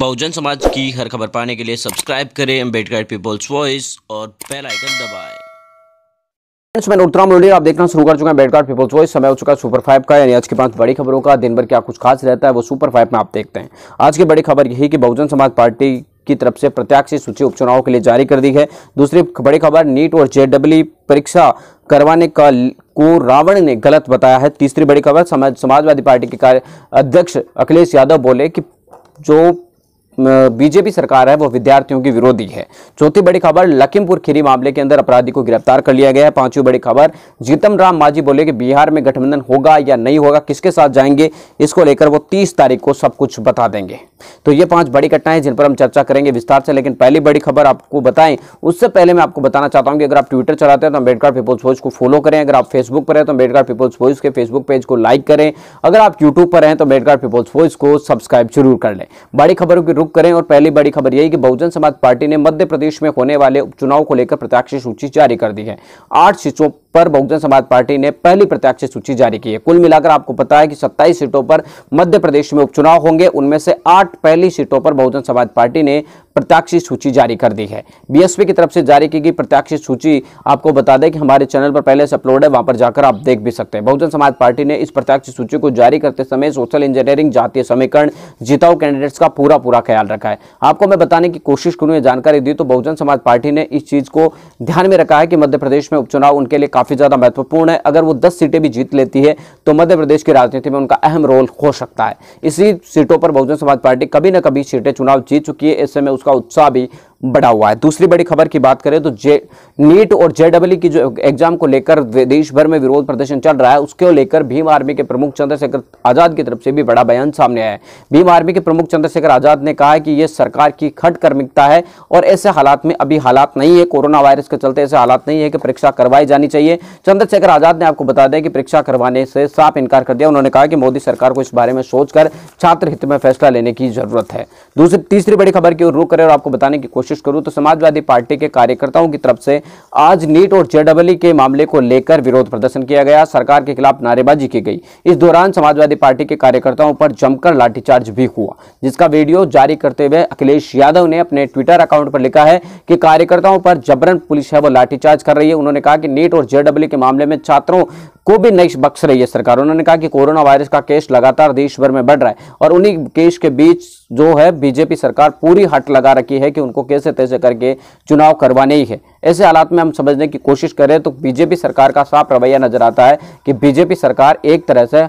बहुजन समाज की हर खबर पाने के लिए सब्सक्राइब करें अम्बेडकर पीपल्स वॉइस और बेल आइकन दबाएं। मैं नोटराम लोडी आप देखना शुरू कर चुका है बेडगार्ड पीपल्स वॉइस समय हो चुका है सुपर फाइव का यानी आज के पांच बड़ी खबरों का दिन भर क्या कुछ खास रहता है वो सुपर फाइव में आप देखते हैं आज की बड़ी खबर यही कि बहुजन समाज पार्टी की तरफ से प्रत्याशी सूची उपचुनाव के लिए जारी कर दी है दूसरी बड़ी खबर नीट और जेडब्ल्यू परीक्षा करवाने का को रावण ने गलत बताया है तीसरी बड़ी खबर समाजवादी पार्टी के कार्य अध्यक्ष अखिलेश यादव बोले कि जो बीजेपी सरकार है वो विद्यार्थियों की विरोधी है चौथी बड़ी खबर लखीमपुर खीरी मामले के अंदर अपराधी को गिरफ्तार कर लिया गया है पांचवी बड़ी खबर जीतम राम मांझी बोले कि बिहार में गठबंधन होगा या नहीं होगा किसके साथ जाएंगे इसको लेकर वो तीस तारीख को सब कुछ बता देंगे तो ये पांच बड़ी घटनाएं जिन पर हम चर्चा करेंगे विस्तार से लेकिन पहली बड़ी खबर आपको बताएं उससे पहले मैं आपको बताना चाहता हूं कि अगर आप ट्विटर चलाते हैं तो अम्बेडकर पीपल्स वॉइस को फॉलो करें अगर आप फेसबुक पर हैं तो अम्बेडकर पीपल्स वॉइस के फेसबुक पेज को लाइक करें अगर आप यूट्यूब पर हैं तो अम्बेडकर पीपल्स वॉइस को सब्सक्राइब जरूर कर लें बड़ी खबरों की रुक करें और पहली बड़ी खबर यही कि बहुजन समाज पार्टी ने मध्य प्रदेश में होने वाले उपचुनाव को लेकर प्रत्याशी सूची जारी कर दी है आठ सीटों पर बहुजन समाज पार्टी ने पहली प्रत्याशी सूची जारी की है कुल मिलाकर आपको पता है कि 27 सीटों पर मध्य प्रदेश में उपचुनाव होंगे उनमें से आठ पहली सीटों पर बहुजन समाज पार्टी ने प्रत्याशी सूची जारी कर दी है बीएसपी की तरफ से जारी की गई प्रत्याशी सूची आपको बता दें कि हमारे चैनल पर पहले से अपलोड है वहां पर जाकर आप देख भी सकते हैं बहुजन समाज पार्टी ने इस प्रत्याशी सूची को जारी करते समय सोशल इंजीनियरिंग जातीय समीकरण जिताऊ कैंडिडेट्स का पूरा पूरा ख्याल रखा है आपको मैं बताने की कोशिश करूँ ये जानकारी दी तो बहुजन समाज पार्टी ने इस चीज़ को ध्यान में रखा है कि मध्य प्रदेश में उपचुनाव उनके लिए काफ़ी ज़्यादा महत्वपूर्ण है अगर वो दस सीटें भी जीत लेती है तो मध्य प्रदेश की राजनीति में उनका अहम रोल हो सकता है इसी सीटों पर बहुजन समाज पार्टी कभी ना कभी सीटें चुनाव जीत चुकी है ऐसे में उसका उत्साह भी बढ़ा हुआ है दूसरी बड़ी खबर की बात करें तो जे नीट और जेडब्ल्यू की जो एग्जाम को लेकर देश भर में विरोध प्रदर्शन चल रहा है उसको लेकर भीम आर्मी के प्रमुख चंद्रशेखर आजाद की तरफ से भी बड़ा बयान सामने आया है भीम आर्मी के प्रमुख चंद्रशेखर आजाद ने कहा है कि यह सरकार की खट कर्मिकता है और ऐसे हालात में अभी हालात नहीं है कोरोना वायरस के चलते ऐसे हालात नहीं है कि परीक्षा करवाई जानी चाहिए चंद्रशेखर आजाद ने आपको बता दें कि परीक्षा करवाने से साफ इनकार कर दिया उन्होंने कहा कि मोदी सरकार को इस बारे में सोचकर छात्र हित में फैसला लेने की जरूरत है दूसरी तीसरी बड़ी खबर की ओर रुक करें और आपको बताने की कोशिश कोशिश करूं तो समाजवादी पार्टी के कार्यकर्ताओं की तरफ से आज नीट और जेडब्ल्यू के मामले को लेकर विरोध प्रदर्शन किया गया सरकार के खिलाफ नारेबाजी की गई इस दौरान समाजवादी पार्टी के कार्यकर्ताओं पर जमकर लाठीचार्ज भी हुआ जिसका वीडियो जारी करते हुए अखिलेश यादव ने अपने ट्विटर अकाउंट पर लिखा है कि कार्यकर्ताओं पर जबरन पुलिस है वो लाठीचार्ज कर रही है उन्होंने कहा कि नीट और जेडब्ल्यू के मामले में छात्रों को भी नहीं बख्श रही है सरकार उन्होंने कहा कि कोरोना वायरस का केस लगातार देश भर में बढ़ रहा है और उन्हीं केस के बीच जो है बीजेपी सरकार पूरी हट लगा रखी है कि उनको कैसे तैसे करके चुनाव करवाने ही है ऐसे हालात में हम समझने की कोशिश करें तो बीजेपी सरकार का साफ रवैया नजर आता है कि बीजेपी सरकार एक तरह से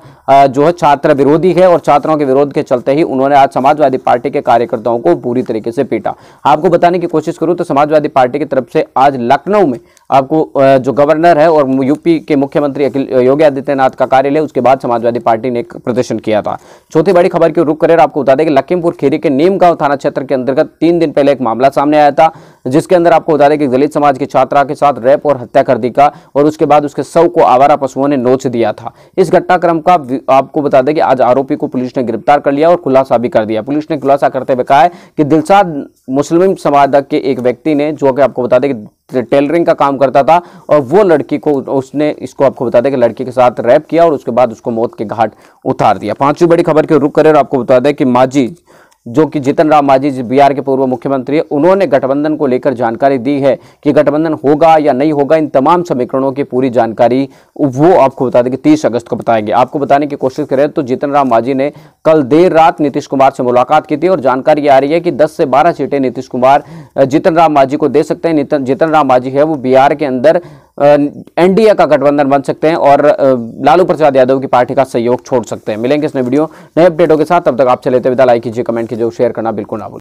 जो है छात्र विरोधी है और छात्रों के विरोध के चलते ही उन्होंने आज समाजवादी पार्टी के कार्यकर्ताओं को पूरी तरीके से पीटा आपको बताने की कोशिश करूँ तो समाजवादी पार्टी की तरफ से आज लखनऊ में आपको जो गवर्नर है और यूपी के मुख्यमंत्री योगी आदित्यनाथ का कार्यालय उसके बाद समाजवादी पार्टी ने एक प्रदर्शन किया था चौथी बड़ी खबर की रुख करें आपको बता दें कि लखीमपुर खीरी के नीमगांव थाना क्षेत्र के अंतर्गत तीन दिन पहले एक मामला सामने आया था जिसके अंदर आपको बता दें कि दलित समाज की छात्रा के साथ रैप और हत्या कर दी का और उसके बाद उसके शव को आवारा पशुओं ने नोच दिया था इस घटनाक्रम का आपको बता दें कि आज आरोपी को पुलिस ने गिरफ्तार कर लिया और खुलासा भी कर दिया पुलिस ने खुलासा करते हुए कहा है कि दिलसाद मुस्लिम समाज के एक व्यक्ति ने जो कि आपको बता दें कि टेलरिंग का काम करता था और वो लड़की को उसने इसको आपको बता दें कि लड़की के साथ रैप किया और उसके बाद उसको मौत के घाट उतार दिया पांचवी बड़ी खबर के रुक करें और आपको बता दें कि माजी जो कि जीतन राम माझी जी बिहार के पूर्व मुख्यमंत्री है उन्होंने गठबंधन को लेकर जानकारी दी है कि गठबंधन होगा या नहीं होगा इन तमाम समीकरणों की पूरी जानकारी वो आपको बता दें कि तीस अगस्त को बताएंगे आपको बताने की कोशिश करें तो जीतन राम माझी ने कल देर रात नीतीश कुमार से मुलाकात की थी और जानकारी आ रही है कि दस से बारह सीटें नीतीश कुमार जीतन राम मांझी को दे सकते हैं जीतन राम मांझी है वो बिहार के अंदर एनडीए का गठबंधन बन सकते हैं और लालू प्रसाद यादव की पार्टी का सहयोग छोड़ सकते हैं मिलेंगे नए वीडियो नए अपडेटों के साथ तब तक आप चले विदा लाइक कीजिए कमेंट कीजिए शेयर करना बिल्कुल ना भूल